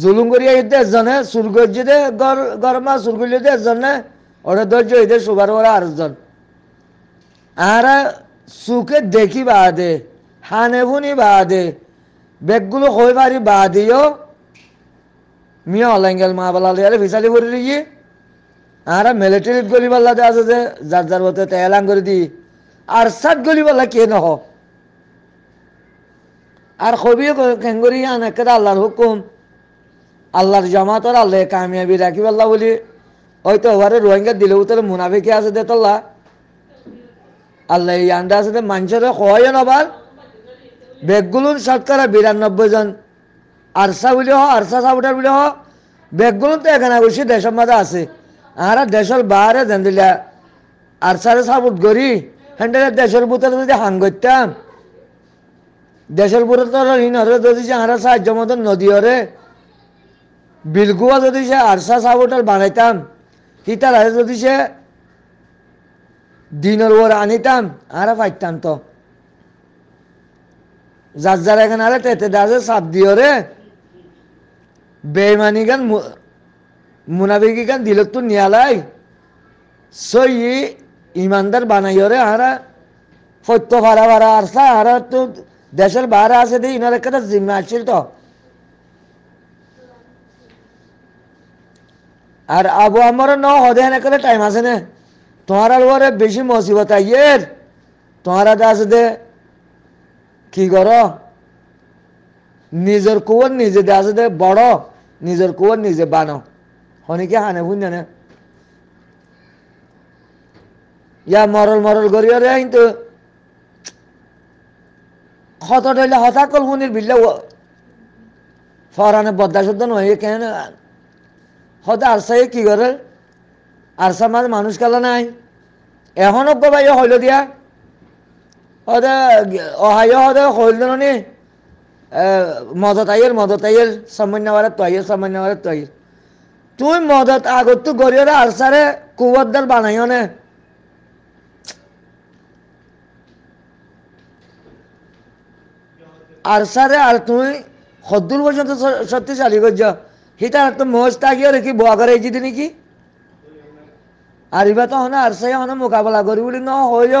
জুলুম করিয়া ইতে একজনে চুর গজি দে গরমা চুর করলি দে একজনে ওরা ধৈর্য ইতে সুগার ওরা আরেকজন আর চুকে দেখি বা দে হানে ভুনি বা দে বেগগুলো হয়ে পারি বা দিও মিয়া অলাঙ্গেল মা বালা আরে ফিসালি করে দিয়ে আর মিলিটারি গলি পাল্লা দেওয়া আছে যে যার যার মতো তেলাং করে দি আর সাত গলি পাল্লা কে নহ আর খবিও কেঙ্গুরি আন একটা আল্লাহর হুকুম আল্লাহর জামাতর আল্লাহ কামিয়াবি রাখিব আল্লাহ বলি হয়তো ওভারে রোহিঙ্গা দিলেও তাহলে মুনাফিকে আছে দে তোল্লা আল্লাহ এই আন্দা আছে মানুষের হয় নবার বেগগুলুন শতকরা বিরানব্বই জন আরসা বলি হো আরসা সাবুটার বলি হো বেগগুলুন তো এখানে বসে দেশের মাঝে আছে আর দেশের বাহারে যেন দিলা আরসারে সাবুট গড়ি হ্যান্ডেলে দেশের ভিতরে যদি হাং করতাম দেশের ভিতরে যদি আমরা সাহায্য মতন নদী হরে বিলগুয়া যদি সে আরসা সাবোটাল বানাইতাম তিতার হাতে যদি সে দিনের ওর আনিতাম আর পাইতাম তো যার যার এখানে আরে তেতে দাজে সাপ দিও রে বেমানি গান মুনাফিকি গান দিল তো নিয়ালাই সই ইমানদার বানাইও রে আরা সত্য ভাড়া ভাড়া আরসা আর তো দেশের বাইরে আছে দি ইনার একটা জিম্মা আসছিল তো আর আবু আমার ন হদে না করে টাইম আছে না তোমার ওরে বেশি মসিবত আইয়ের তোমার আছে দে কি কর নিজের কুয়ার নিজে দে আছে দে বড় নিজের কুয়ার নিজে বানো কি হানে ভুন জানে ইয়া মরল মরল করিও রে কিন্তু হত ধরলে হতা কল শুনির বিল্লা ফরানে বদলা শুদ্ধ নয় কেন হয়তো আরসাই কি করে আরসা মাছ মানুষ কালা নাই এখন ভাই হইল দিয়া হয়তো অহাইও হয়তো হইল নি মদত আইয়ের মদত আইয়ের সামান্যবারে তাইয়ের সামান্যবারে তাইয়ের তুই মদত আগত তো গরিয়রে আরসারে কুয়াদ্দার বানাইও নে আরসারে আর তুই সদ্দুল পর্যন্ত চালি করছ সেটা তো মোস্তা কি কি বগর হয়েছি দিন কি আরিবা তো হন আর সাই হন মোকাবেলা করি বলে ন হয়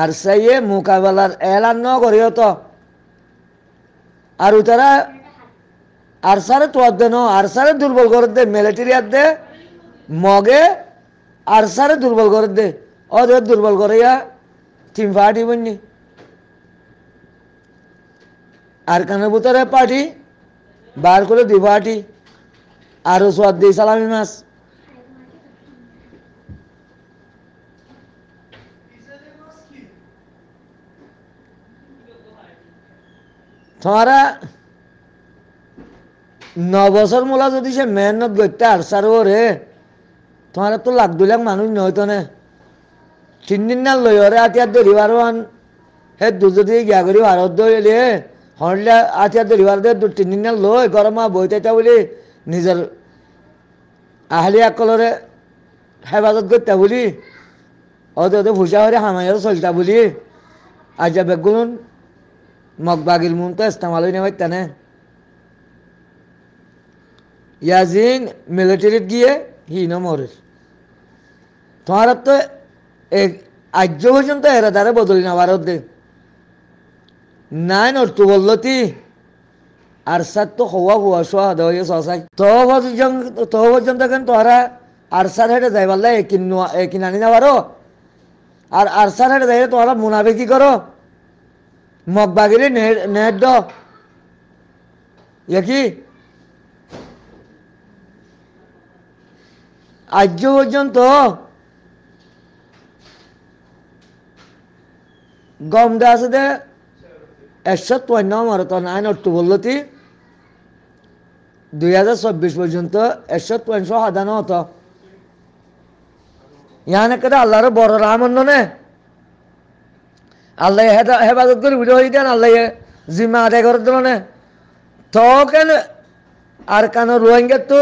আর সাইয়ে মোকাবেলার এলান ন করি তো আর তারা আর সারে তো দে ন আর সারে দুর্বল করে দে মিলিটারিয়ার দে মগে আর সারে দুর্বল করে দে অ দুর্বল করে ইয়া টিম ফাটি আর কানের ভিতরে পাটি বার করে দিব আটি আরও সাদ দিয়ে সালামি মাছ তোমারা ন বছর মোলা যদি সে মেহনত গত্যা আরসার রে তোমারা তো লাখ দুই লাখ মানুষ নয় তো তিন দিন না লই রে আতিয়ার ধরিবার হে দু যদি গিয়া করি ভারত দিয়ে হরলে আতিয়া আচ্ছা দরিবারদের দু তিন দিন লই গরমা বইতেটা বলি নিজের আহলি আকলরে হেফাজত করতে বলি অদে অদে ভুষা হরে হামাইয়ার চলতা বলি আজ যাবে গুণ মগবাগির মুন তো ইস্তেমাল হয়ে নেবাই তেনে ইয়াজিন মিলিটারিত গিয়ে হি নমরের তোমার তো এক আর্য পর্যন্ত এরা দ্বারা বদলি নেওয়ার দেখ নাই ওর তু বললতি আর সার তো হওয়া হুয়া শোয়া দেওয়া তহ অসাই তহ পর্যন্ত কেন তোহারা আর সার হেঁটে যাই পারলে কিনে আনি না পারো আর আর সার হেঁটে যাই তোহারা মুনাফে কি করো মগবাগিরি নেট দ কি আজ পর্যন্ত দে আছে দে এরশাদ ওয়াই নম্বর তখন আইন অর্থ তি দুই হাজার চব্বিশ পর্যন্ত এরশাদ ওয়াইন সহ হতো ইয়ান একটা আল্লাহর বড় রামন্ন নে আল্লাহ হেফাজত করে বুঝে হয়ে দেন আল্লাহ জিম্মা আদায় করে দিল নে তখন আর কেন রোহিঙ্গা তো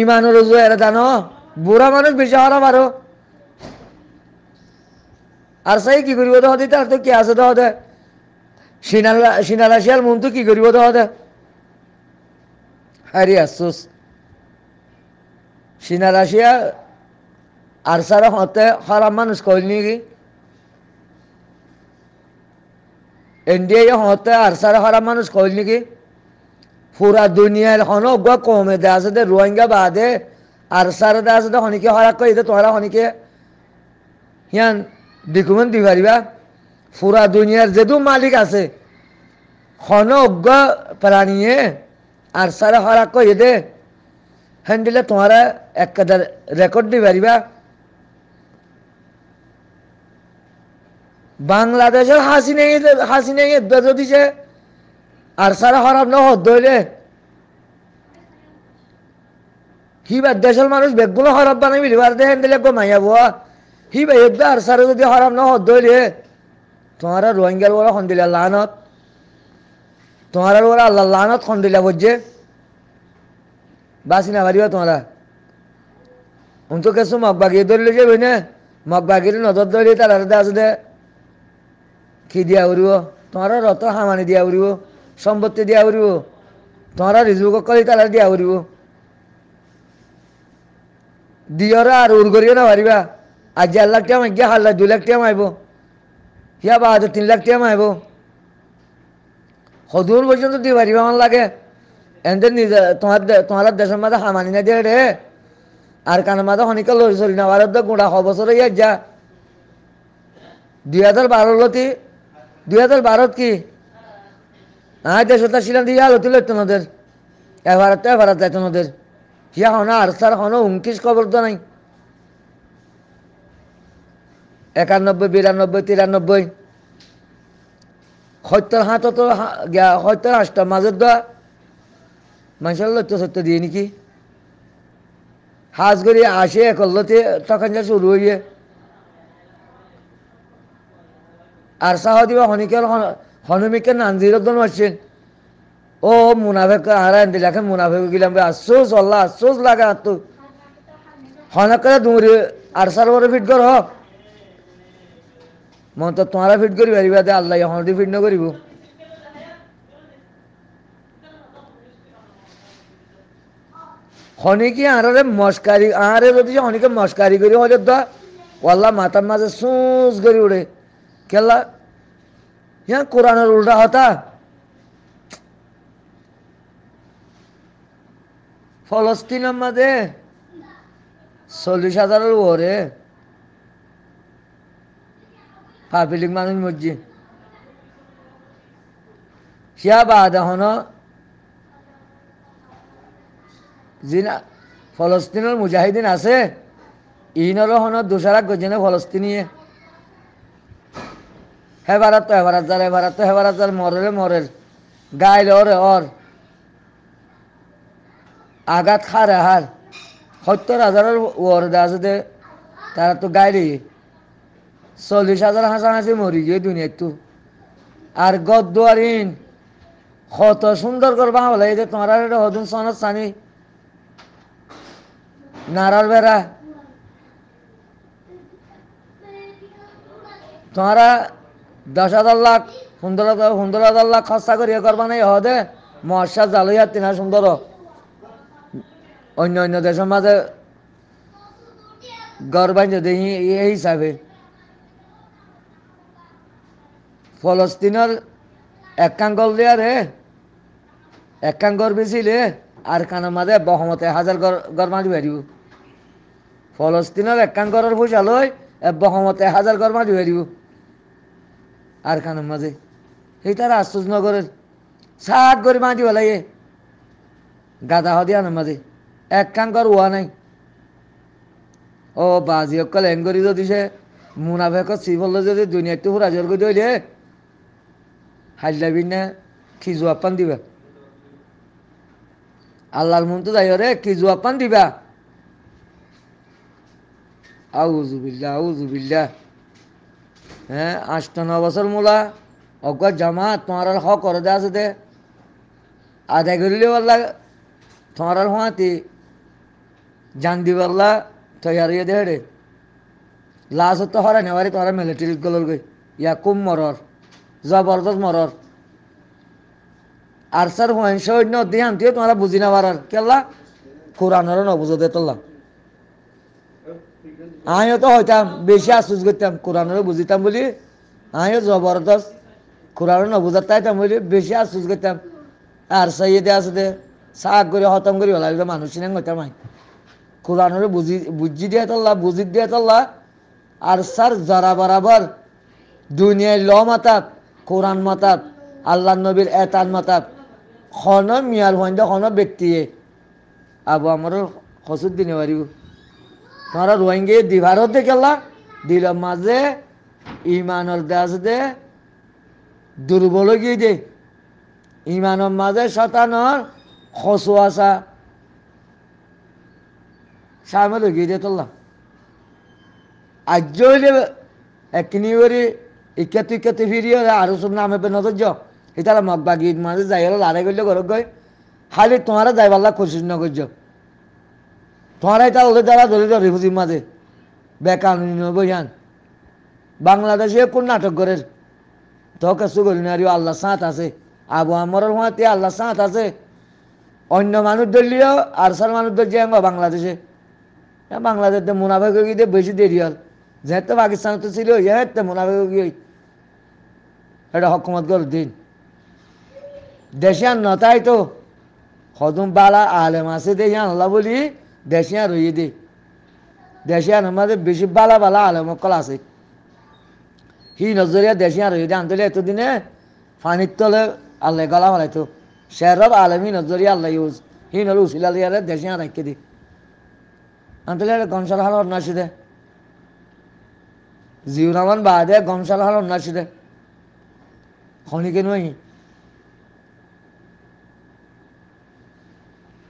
ইমান রুজু এরা জানো বুড়া মানুষ বেশি হারা মারো আর সেই কি করবো তো হতে তার তো কে আছে তো হতে সিনালাসিয়াল মনটো কি কৰিব তহঁতে হাৰি আচোচ সিনালাসিয়া আৰচাৰ হতে সৰাম মানুহ কল নেকি এন ডি এ সতে আৰচাৰ সৰাম মানুহ কল নেকি ফুৰা দুনিয়াৰ সনগুৱা কমে দে আছে দে ৰোহিংগা বাদে আৰচাৰ দে আছে দে শনিকে সৰাক কৰি দে তহঁৰা শনিকে সিয়ান ডকুমেণ্ট দি পাৰিবা পুরা দুনিয়ার যেদু মালিক আছে হন অজ্ঞ প্রাণীয়ে আর সারে হরাক এদে দে দিলে তোমারা এক কাদার রেকর্ড দিয়ে পারিবা বাংলাদেশের হাসি নেই হাসি নেই বেজো দিছে আর সারে হরাম ন হইলে ধরে বা দেশের মানুষ বেগুলো হরফ বানাবি লিবার দেখেন দিলে গো মাইয়া বুয়া বা এবার আর সারে যদি হরাম ন হদ ধরে তোমারা রোহিঙ্গার ওরা সন্দিলা লানত তোমারা ওরা আল্লাহ লানত খন্দিলা বজে বাসি না পারিবা তোমারা উন্তু কেসু মগ বাগিয়ে ধরলে যে বইনে মগ বাগিয়ে নজর ধরলে তার আলাদা আছে দে কি দিয়া উড়িব তোমার রত হামানি দিয়া উড়িব সম্পত্তি দিয়া উড়িব তোমার রিজুক কলি তারা দিয়া উড়িব দিয়রা আর উড় করিও না পারিবা আজি আল্লাহ টাইম আজ্ঞা হাল্লা দুই লাখ টাইম আইব ইয়া বা তিন লাখ টিয়া মাইব সদূর পর্যন্ত দিয়ে আমার লাগে এনতে নিজে তোমার তোমার দেশের মাঝে সামানি না দিয়ে রে আর কানের মাঝে শনিকা লড়ি চলি না আর তো গোড়া সবছরে ইয়াত যা দুই হাজার লতি দুই হাজার বারত কি হ্যাঁ দেশতা ছিলাম দিয়ে আলতি লইতো নদের এবার তো এবার যাইতো নদের হিয়া হনা আর সার হনো হুমকিস খবর তো নাই একানব্বই বিরানব্বই তিরানব্বই সত্যৰ হাততো সত্যৰ শাস্ত্ৰৰ মাজত দা মানুষের লত্য সত্য দিয়ে নাকি সাজ করে আসে একল্লতে তখন যা শুরু হইয়ে আর সাহদিবা হনিকের হনুমিকের নানজির দন আসছেন ও মুনাফেক হারান দিলে এখন মুনাফেক গেলাম আফসোস আল্লাহ লাগে লাগা তো হনকের দূরে আর সার বড় ফিট কর হক মো তো তোমারা ফিট করি পারিবা যে আল্লাহ হলদি ফিট নকরিব হনিকি আরে মস্কারি আরে যদি হনিকে মস্কারি করি হলে দা ওয়াল্লা মাথার মাঝে সুস করি উড়ে কেলা হ্যাঁ কোরআনের উল্টা হতা ফলস্তিনের মাঝে চল্লিশ হাজারের ওরে পাবলিক মানুষ মসজিদ সিয়া বাদাহন যিনা ফলস্তিনের মুজাহিদিন আছে ইনর হনত দোসারা গজেনে ফলস্তিনিয়ে হেবারাত তো হেবারাত যার হেবারাত তো হেবারাত যার মরের মরের গাইল অরে অর আঘাত খার হার সত্তর হাজারের ওয়ার্ড আছে দে তারা তো গাইলি চল্লিশ হাজার হাজার আছে মরি গিয়ে দুনিয়ার তো আর গদ্দারিন কত সুন্দর করবা হলে এই যে তোমার হদুন সনদ সানি নারার বেড়া তোমারা দশ হাজার লাখ সুন্দর সুন্দর হাজার লাখ খরচা করিয়া করবা না হদে মহাশা জালইয়া তিনা সুন্দর অন্য অন্য দেশের মাঝে গড় যদি এই হিসাবে ফলস্তিনৰ একাংগল দিয়া রে একাংগর বেচিলে আর কানা মাদে বহমতে হাজার গড় গড় মারি হারিব ফলস্তিনৰ একাংগৰৰ পইচা লৈ বহমতে হাজার গড় মারি হারিব আর কানা মাঝে সেই তারা আশ্চর্য নগরের সাত করে মাটি পেলাইয়ে গাদা হদি না মাঝে এক কাঙ্কর হওয়া নাই ও বাজি অকল এন যদি সে মুনাফেক সিবল যদি দুনিয়াটো ফুরাজর করে দিলে হাজলাবিনা কি জোয়াপান দিবা আল্লাহর মন তো যাইও রে কি জোয়াপান দিবা আউজুবিল্লা আউজুবিল্লা হ্যাঁ আঠটা ন বছর মোলা অজ্ঞ জামা তোমার আর হ করে দে আছে দে আদায় করিলে আল্লাহ তোমার আর হাতি জান দিবাল্লা তৈয়ার ইয়ে দে রে লাশ তো হরা নেওয়ারি তোমার মিলিটারি গলর গই ইয়া কুম মরর জবরদস্ত মরর আর স্যার হুয়েন সৈন্য দিহান দিয়ে তোমরা বুঝি না পারার কেলা কোরআনের নবুঝো দে তোলা আমিও তো হইতাম বেশি আশ্চর্য করতাম কোরআনেরও বুঝিতাম বলি আমিও জবরদস্ত কোরআনও নবুঝার তাইতাম বলি বেশি আশ্চর্য করতাম আর দে আছে দে সাক করে হতম করে হলাই মানুষ নেন হইতাম আই কোরআনের বুঝি বুঝি দিয়ে তোলা বুঝি দিয়ে তোলা আর স্যার যারা বরাবর দুনিয়ায় ল মাতাত কোরআন মাতাত আল্লাহ নবীর এতান মাতাত খন মিয়াল হইন খন ব্যক্তিয়ে আবু আমার হসুর দিনে পারিব তোমরা রোহিঙ্গে দিভারও দেখেলা দিল মাঝে ইমানর দাস দে দুর্বল গিয়ে দে ইমানর মাঝে শতানর খসু আসা সামনে গিয়ে দে তোলা হইলে একনি ইকাতে ইকাতে ফিরিয়ে আরো সব নামে পে নজর যাও এটা মগবা গীত মাঝে যাই হলো লাড়াই করলে ঘরক গই হালি তোমারা যাই পারলা কোশিস না করছ তোমারা এটা ওদের দ্বারা ধরে যাও রিফুজির মাঝে বেকানুনি বইয়ান বাংলাদেশে কোন নাটক করে তো কিছু করি না আল্লাহ সাঁত আছে আবু আমার হাতে আল্লাহ সাঁত আছে অন্য মানুষ ধরলিও আর সার মানুষ ধরছে বাংলাদেশে বাংলাদেশে মুনাফা করে বেশি দেরি হল যেহেতু পাকিস্তান তো ছিল ইহেতে মোনাফিক এটা হকুমত গর দিন দেশিয়ান নতাই তো হদম বালা আলেম আছে দেশিয়ান হল্লা বলি দেশিয়ান রইয়ে দি দেশিয়ান আমাদের বেশি বালা বালা আলেম অকল আছে সি নজরিয়া দেশিয়ান রইয়ে দে আন্তলে এতদিনে ফানির তলে আল্লাহ গলা মালাইতো শেরব আলেম হি নজরিয়া আল্লাহ ইউজ হি নলে দিয়ে দেশিয়া রাখিয়ে দি আন্তলে কনসার হাল নাসি দেয় জিউরামান বাদে গমশালা হল অন্যাসিদে খনিকে নই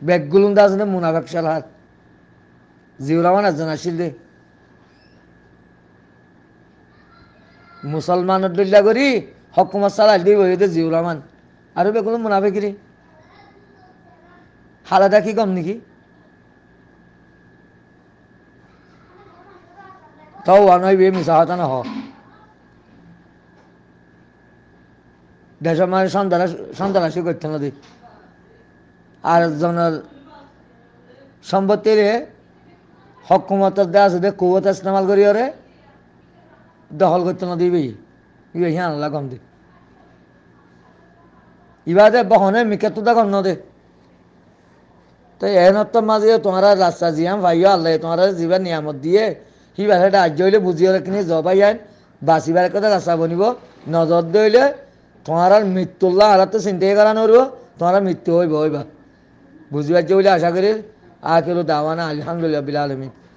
বেগগুলুন দাস মোনা মুনা ব্যবসালা জিউরামান একজন আসিল দে মুসলমান দিল্লা করি হকুমত সাল আসলে বই দে জিউরামান আর বেগুলো বেগিরি হালাদা কি কম নাকি kauanoy vim sahatanaho. দেশমায় সন্ধ্যারা সন্ধ্যারাশি করতে নদী আর জনের সম্পত্তিরে হকুমত দেশ দে কুবত ইস্তেমাল করি ওরে দখল করতে নদী বি ইয়ে হ্যাঁ লাগম দি ইবাদে বহনে মিকে তো দেখম নদে তো এনত্তর মাঝে তোমারা রাস্তা জিয়াম ভাইয়া আল্লাহ তোমারা জীবন নিয়ামত দিয়ে সি ভাষাটা আর্য হইলে বুঝি হলেখিনি জবাই আইন বাঁচিবার কথা রাস্তা বনিব নজর দিলে তোমার আর মৃত্যুল্লাহ হারাতে চিন্তাই করা নরব তোমার মৃত্যু হইব হইবা বুঝিবার যে বলে আশা করি আখেরো দাওয়ানা আলহামদুলিল্লাহ বিল আলমিন